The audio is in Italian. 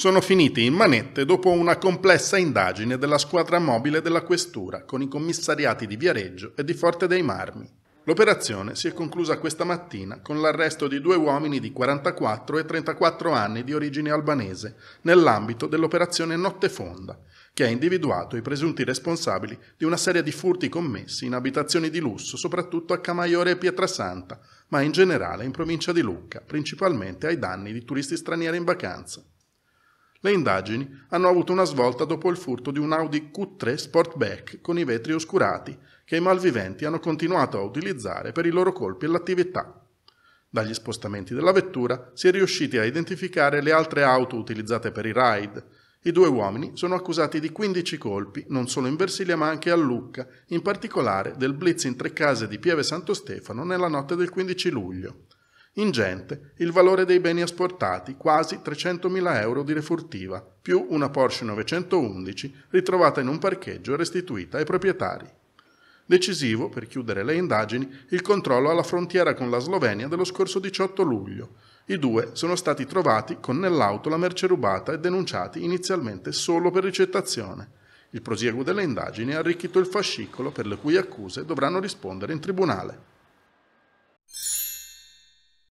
sono finiti in manette dopo una complessa indagine della squadra mobile della Questura con i commissariati di Viareggio e di Forte dei Marmi. L'operazione si è conclusa questa mattina con l'arresto di due uomini di 44 e 34 anni di origine albanese nell'ambito dell'operazione Notte Fonda, che ha individuato i presunti responsabili di una serie di furti commessi in abitazioni di lusso, soprattutto a Camaiore e Pietrasanta, ma in generale in provincia di Lucca, principalmente ai danni di turisti stranieri in vacanza. Le indagini hanno avuto una svolta dopo il furto di un Audi Q3 Sportback con i vetri oscurati che i malviventi hanno continuato a utilizzare per i loro colpi e l'attività. Dagli spostamenti della vettura si è riusciti a identificare le altre auto utilizzate per i raid. I due uomini sono accusati di 15 colpi, non solo in Versilia ma anche a Lucca, in particolare del blitz in tre case di Pieve Santo Stefano nella notte del 15 luglio. Ingente il valore dei beni asportati, quasi 300.000 euro di refurtiva, più una Porsche 911 ritrovata in un parcheggio e restituita ai proprietari. Decisivo, per chiudere le indagini, il controllo alla frontiera con la Slovenia dello scorso 18 luglio. I due sono stati trovati con nell'auto la merce rubata e denunciati inizialmente solo per ricettazione. Il prosieguo delle indagini ha arricchito il fascicolo per le cui accuse dovranno rispondere in tribunale.